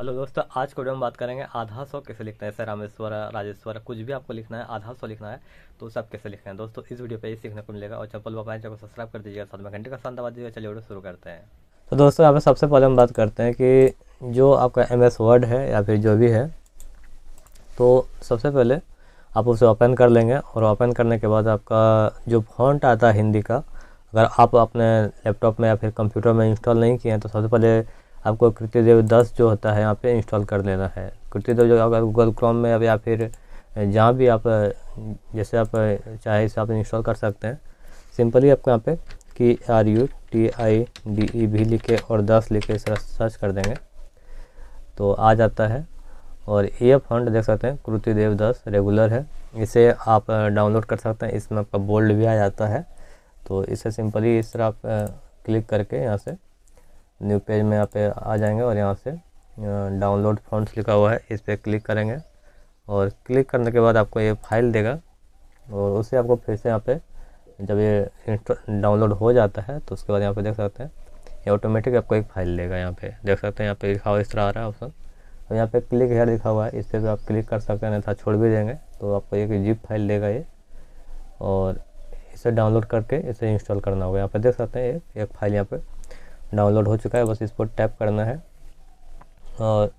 hello दोस्तों आज के वीडियो में बात करेंगे आधा सौ कैसे लिखना है सर रामेश्वर राजेश्वर कुछ भी आपको लिखना है आधा सौ लिखना है तो सब कैसे लिखना है दोस्तों इस वीडियो पे ही सीखने को मिलेगा और चप्पल बाबा चैनल को सब्सक्राइब कर दीजिएगा साथ में घंटे का स्थान दीजिए दीजिएगा चलिए वीडियो शुरू करते हैं तो दोस्तों यहाँ पर सबसे पहले हम बात करते हैं कि जो आपका एम वर्ड है या फिर जो भी है तो सबसे पहले आप उसे ओपन कर लेंगे और ओपन करने के बाद आपका जो फॉन्ट आता है हिंदी का अगर आप अपने लैपटॉप में या फिर कंप्यूटर में इंस्टॉल नहीं किए हैं तो सबसे पहले आपको कृतिदेव दस जो होता है यहाँ पे इंस्टॉल कर लेना है कृतिदेव जो अगर गूगल क्रोम में अब या फिर जहाँ भी आप जैसे आप चाहे इसे आप इंस्टॉल कर सकते हैं सिंपली आपको यहाँ पे कि R U T I D E भी लिखे और दस लिखे इस तरह सर्च कर देंगे तो आ जाता है और ये फंड देख सकते हैं कृतिदेव दस रेगुलर है इसे आप डाउनलोड कर सकते हैं इसमें आपका बोल्ड भी आ जाता है तो इसे सिंपली इस तरह आप क्लिक करके यहाँ से न्यू पेज में यहाँ पे आ जाएंगे और यहाँ से डाउनलोड फॉन्ट्स लिखा हुआ है इस पर क्लिक करेंगे और क्लिक करने के बाद आपको ये फाइल देगा और उसे आपको फिर से यहाँ पे जब ये डाउनलोड हो जाता है तो उसके बाद यहाँ पे देख सकते हैं ये ऑटोमेटिक आपको एक फाइल देगा यहाँ पे देख सकते हैं यहाँ पे लिखा हुआ इस तरह आ रहा है ऑप्शन और यहाँ पे क्लिक हेयर लिखा हुआ है इस पर आप क्लिक कर सकते हैं अन्यथा छोड़ भी देंगे तो आपको एक जिप फाइल देगा ये और इसे डाउनलोड करके इसे इंस्टॉल करना होगा यहाँ पर देख सकते हैं एक फाइल यहाँ पर डाउनलोड हो चुका है बस इस पर टैप करना है और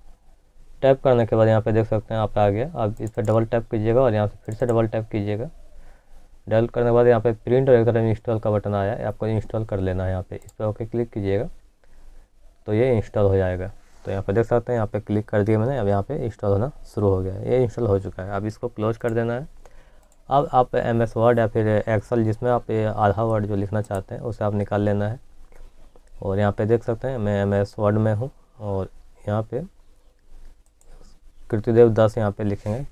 टैप करने के बाद यहाँ पे देख सकते हैं आप आ गया आप इस पर डबल टैप कीजिएगा और यहाँ से फिर से डबल टैप कीजिएगा डबल करने के बाद यहाँ पे प्रिंट और एक तरह इंस्टॉल का बटन आया है आपको इंस्टॉल कर लेना है यहाँ पे इस पर ओके क्लिक कीजिएगा तो ये इंस्टॉल हो जाएगा तो यहाँ पर देख सकते हैं यहाँ पर क्लिक कर दिया मैंने अब यहाँ पर इंस्टॉल होना शुरू हो गया है ये इंस्टॉल हो चुका है अब इसको क्लोज कर देना है अब आप एम एस वर्ड या फिर एक्सल जिसमें आप आधा वर्ड जो लिखना चाहते हैं उसे आप निकाल लेना है और यहाँ पे देख सकते हैं मैं एम एस वर्ड में हूँ और यहाँ पे कृतिदेव दास यहाँ पे लिखेंगे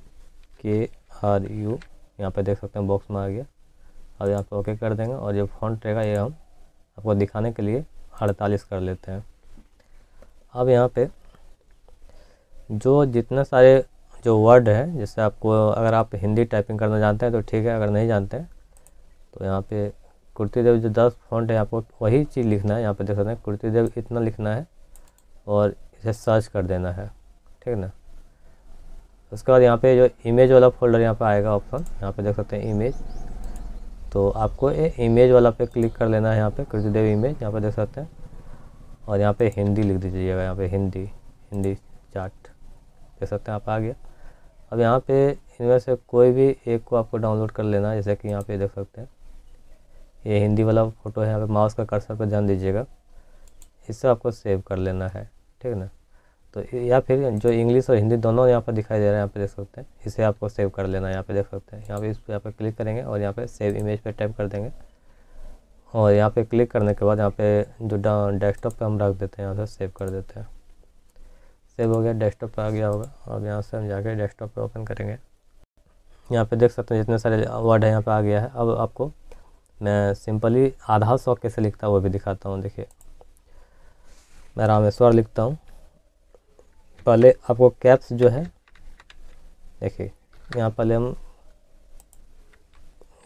के आर यू यहाँ पे देख सकते हैं बॉक्स में आ गया अब यहाँ पे ओके कर देंगे और ये फॉन्ट रहेगा ये हम आपको दिखाने के लिए अड़तालीस कर लेते हैं अब यहाँ पे जो जितने सारे जो वर्ड हैं जैसे आपको अगर आप हिंदी टाइपिंग करना जानते हैं तो ठीक है अगर नहीं जानते हैं तो यहाँ पे कुर्तीदेव जो दस फॉन्ट है आपको वही चीज़ लिखना है यहाँ पर देख सकते हैं कुर्तीदेव इतना लिखना है और इसे सर्च कर देना है ठीक ना उसके बाद यहाँ पे जो इमेज वाला फोल्डर यहाँ पे आएगा ऑप्शन यहाँ पे देख सकते हैं इमेज तो आपको ये इमेज वाला पे क्लिक कर लेना है यहाँ पे कृतिदेव इमेज यहाँ पे देख सकते हैं और यहाँ पे हिंदी लिख दीजिएगा यहाँ पे हिंदी हिंदी चार्ट देख सकते हैं आप आ गया अब यहाँ पे इनमें से कोई भी एक को आपको डाउनलोड कर लेना है जैसे कि यहाँ पे देख सकते हैं ये हिंदी वाला फ़ोटो है यहाँ पे माउस का कर्सर पर ध्यान दीजिएगा इससे आपको सेव कर लेना है ठीक है ना तो या फिर जो इंग्लिश और हिंदी दोनों यहाँ पर दिखाई दे रहे हैं यहाँ पे देख सकते हैं इसे आपको सेव कर लेना है यहाँ पे देख सकते हैं यहाँ पे इस यहाँ पर क्लिक करेंगे और यहाँ पे सेव इमेज पे टाइप कर देंगे और यहाँ पे क्लिक करने के बाद यहाँ पे जो डेस्कटॉप पे हम रख देते हैं यहाँ से सेव कर देते हैं सेव हो गया डेस्कटॉप पर आ गया होगा अब यहाँ से हम जाके डेस्कटॉप पर ओपन करेंगे यहाँ पर देख सकते हैं जितने सारे वर्ड है यहाँ पर आ गया है अब आपको मैं सिंपली आधा सौ कैसे लिखता हूँ वो भी दिखाता हूँ देखिए मैं रामेश्वर लिखता हूँ पहले आपको कैप्स जो है देखिए यहाँ पहले हम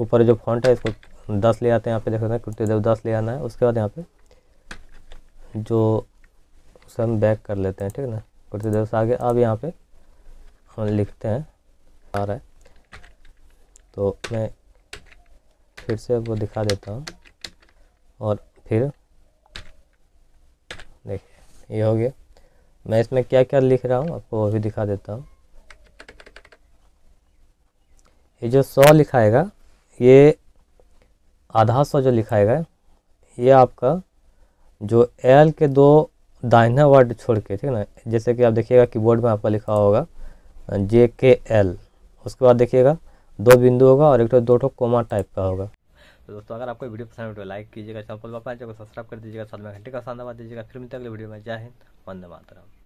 ऊपर जो फॉन्ट है इसको दस ले आते हैं यहाँ पे देख सकते हैं कृत्यदेव दस ले आना है उसके बाद यहाँ पे जो उसे हम बैक कर लेते हैं ठीक ना कृत्यदेव से आगे अब यहाँ पे हम लिखते हैं आ रहा है तो मैं फिर से आपको दिखा देता हूँ और फिर देखिए ये हो गया मैं इसमें क्या क्या लिख रहा हूँ आपको वो भी दिखा देता हूँ ये जो सौ लिखाएगा ये आधा सौ जो लिखाएगा ये आपका जो एल के दो दाहिना वर्ड छोड़ के ठीक है ना जैसे कि आप देखिएगा कीबोर्ड में आपका लिखा होगा जे के एल उसके बाद देखिएगा दो बिंदु होगा और एक तो दो कोमा टाइप का होगा तो दोस्तों अगर आपको वीडियो पसंद हो तो लाइक कीजिएगा चैनल पर को सब्सक्राइब कर दीजिएगा साथ में घंटे का शानदार दीजिएगा फिर मिलते अगले वीडियो में जय हिंद वंदे मातरम